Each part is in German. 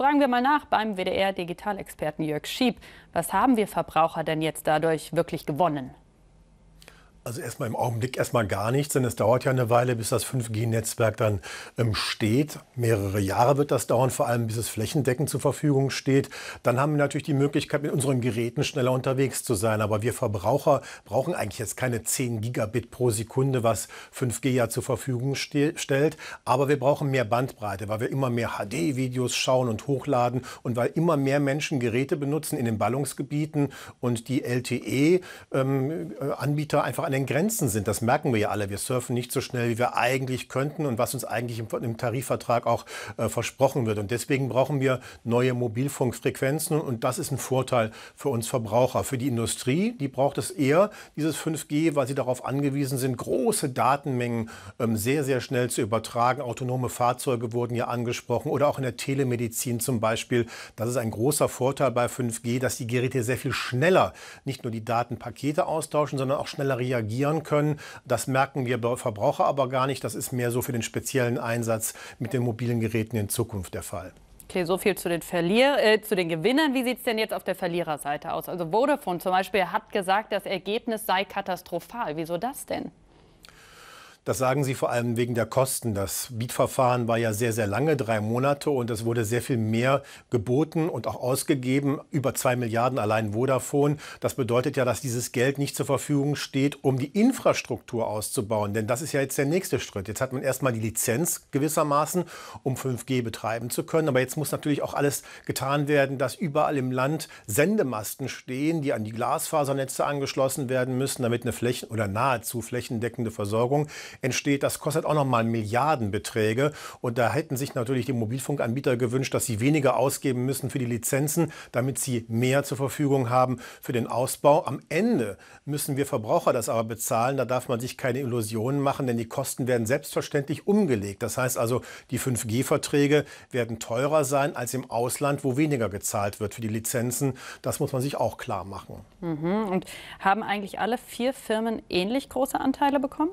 Fragen wir mal nach beim WDR-Digitalexperten Jörg Schieb. Was haben wir Verbraucher denn jetzt dadurch wirklich gewonnen? Also erstmal im Augenblick erstmal gar nichts, denn es dauert ja eine Weile, bis das 5G-Netzwerk dann ähm, steht. Mehrere Jahre wird das dauern, vor allem bis es flächendeckend zur Verfügung steht. Dann haben wir natürlich die Möglichkeit, mit unseren Geräten schneller unterwegs zu sein. Aber wir Verbraucher brauchen eigentlich jetzt keine 10 Gigabit pro Sekunde, was 5G ja zur Verfügung ste stellt. Aber wir brauchen mehr Bandbreite, weil wir immer mehr HD-Videos schauen und hochladen und weil immer mehr Menschen Geräte benutzen in den Ballungsgebieten und die LTE-Anbieter ähm, äh, einfach an den denn Grenzen sind. Das merken wir ja alle. Wir surfen nicht so schnell, wie wir eigentlich könnten und was uns eigentlich im, im Tarifvertrag auch äh, versprochen wird. Und deswegen brauchen wir neue Mobilfunkfrequenzen und das ist ein Vorteil für uns Verbraucher. Für die Industrie, die braucht es eher, dieses 5G, weil sie darauf angewiesen sind, große Datenmengen ähm, sehr, sehr schnell zu übertragen. Autonome Fahrzeuge wurden ja angesprochen oder auch in der Telemedizin zum Beispiel. Das ist ein großer Vorteil bei 5G, dass die Geräte sehr viel schneller nicht nur die Datenpakete austauschen, sondern auch schneller reagieren reagieren können. Das merken wir Verbraucher aber gar nicht. Das ist mehr so für den speziellen Einsatz mit den mobilen Geräten in Zukunft der Fall. Okay, so viel zu den, Verlier äh, zu den Gewinnern. Wie sieht es denn jetzt auf der Verliererseite aus? Also Vodafone zum Beispiel hat gesagt, das Ergebnis sei katastrophal. Wieso das denn? Das sagen Sie vor allem wegen der Kosten. Das Mietverfahren war ja sehr, sehr lange, drei Monate, und es wurde sehr viel mehr geboten und auch ausgegeben, über zwei Milliarden allein Vodafone. Das bedeutet ja, dass dieses Geld nicht zur Verfügung steht, um die Infrastruktur auszubauen. Denn das ist ja jetzt der nächste Schritt. Jetzt hat man erstmal die Lizenz gewissermaßen, um 5G betreiben zu können. Aber jetzt muss natürlich auch alles getan werden, dass überall im Land Sendemasten stehen, die an die Glasfasernetze angeschlossen werden müssen, damit eine Flächen- oder nahezu flächendeckende Versorgung entsteht, das kostet auch nochmal Milliardenbeträge. Und da hätten sich natürlich die Mobilfunkanbieter gewünscht, dass sie weniger ausgeben müssen für die Lizenzen, damit sie mehr zur Verfügung haben für den Ausbau. Am Ende müssen wir Verbraucher das aber bezahlen. Da darf man sich keine Illusionen machen, denn die Kosten werden selbstverständlich umgelegt. Das heißt also, die 5G-Verträge werden teurer sein als im Ausland, wo weniger gezahlt wird für die Lizenzen. Das muss man sich auch klar machen. Mhm. Und haben eigentlich alle vier Firmen ähnlich große Anteile bekommen?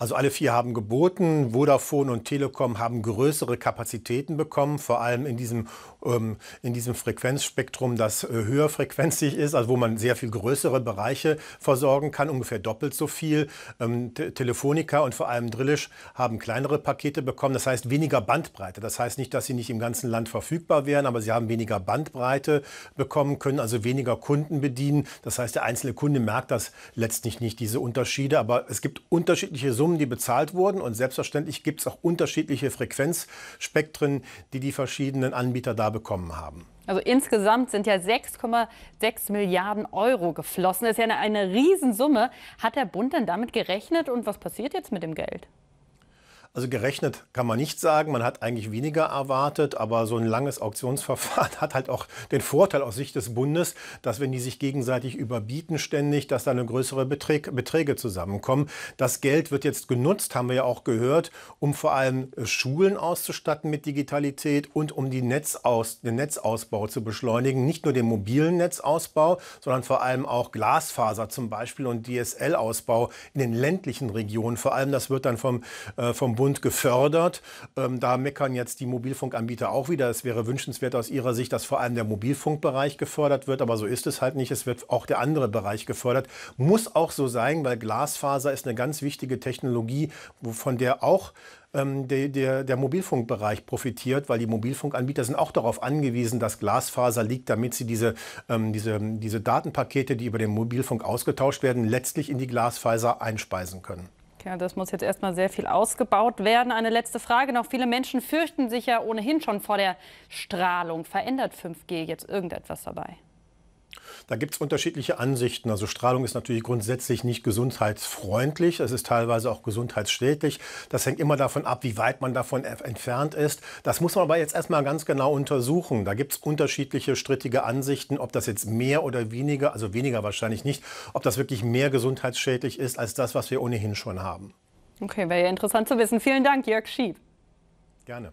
Also alle vier haben geboten. Vodafone und Telekom haben größere Kapazitäten bekommen, vor allem in diesem, ähm, in diesem Frequenzspektrum, das äh, höher frequenzig ist, also wo man sehr viel größere Bereiche versorgen kann, ungefähr doppelt so viel. Ähm, Telefonica und vor allem Drillisch haben kleinere Pakete bekommen, das heißt weniger Bandbreite. Das heißt nicht, dass sie nicht im ganzen Land verfügbar wären, aber sie haben weniger Bandbreite bekommen, können also weniger Kunden bedienen. Das heißt, der einzelne Kunde merkt das letztlich nicht, diese Unterschiede. Aber es gibt unterschiedliche Summen Summen, die bezahlt wurden. Und selbstverständlich gibt es auch unterschiedliche Frequenzspektren, die die verschiedenen Anbieter da bekommen haben. Also insgesamt sind ja 6,6 Milliarden Euro geflossen. Das ist ja eine, eine Riesensumme. Hat der Bund denn damit gerechnet und was passiert jetzt mit dem Geld? Also gerechnet kann man nicht sagen, man hat eigentlich weniger erwartet, aber so ein langes Auktionsverfahren hat halt auch den Vorteil aus Sicht des Bundes, dass wenn die sich gegenseitig überbieten ständig, dass da eine größere Beträge, Beträge zusammenkommen. Das Geld wird jetzt genutzt, haben wir ja auch gehört, um vor allem äh, Schulen auszustatten mit Digitalität und um Netzaus, den Netzausbau zu beschleunigen. Nicht nur den mobilen Netzausbau, sondern vor allem auch Glasfaser zum Beispiel und DSL-Ausbau in den ländlichen Regionen. Vor allem das wird dann vom, äh, vom Bund und gefördert. Ähm, da meckern jetzt die Mobilfunkanbieter auch wieder. Es wäre wünschenswert aus ihrer Sicht, dass vor allem der Mobilfunkbereich gefördert wird, aber so ist es halt nicht. Es wird auch der andere Bereich gefördert. Muss auch so sein, weil Glasfaser ist eine ganz wichtige Technologie, von der auch ähm, der, der, der Mobilfunkbereich profitiert, weil die Mobilfunkanbieter sind auch darauf angewiesen, dass Glasfaser liegt, damit sie diese, ähm, diese, diese Datenpakete, die über den Mobilfunk ausgetauscht werden, letztlich in die Glasfaser einspeisen können. Ja, das muss jetzt erstmal sehr viel ausgebaut werden. Eine letzte Frage noch. Viele Menschen fürchten sich ja ohnehin schon vor der Strahlung. Verändert 5G jetzt irgendetwas dabei? Da gibt es unterschiedliche Ansichten. Also Strahlung ist natürlich grundsätzlich nicht gesundheitsfreundlich. Es ist teilweise auch gesundheitsschädlich. Das hängt immer davon ab, wie weit man davon entfernt ist. Das muss man aber jetzt erstmal ganz genau untersuchen. Da gibt es unterschiedliche strittige Ansichten, ob das jetzt mehr oder weniger, also weniger wahrscheinlich nicht, ob das wirklich mehr gesundheitsschädlich ist als das, was wir ohnehin schon haben. Okay, wäre ja interessant zu wissen. Vielen Dank, Jörg Schieb. Gerne.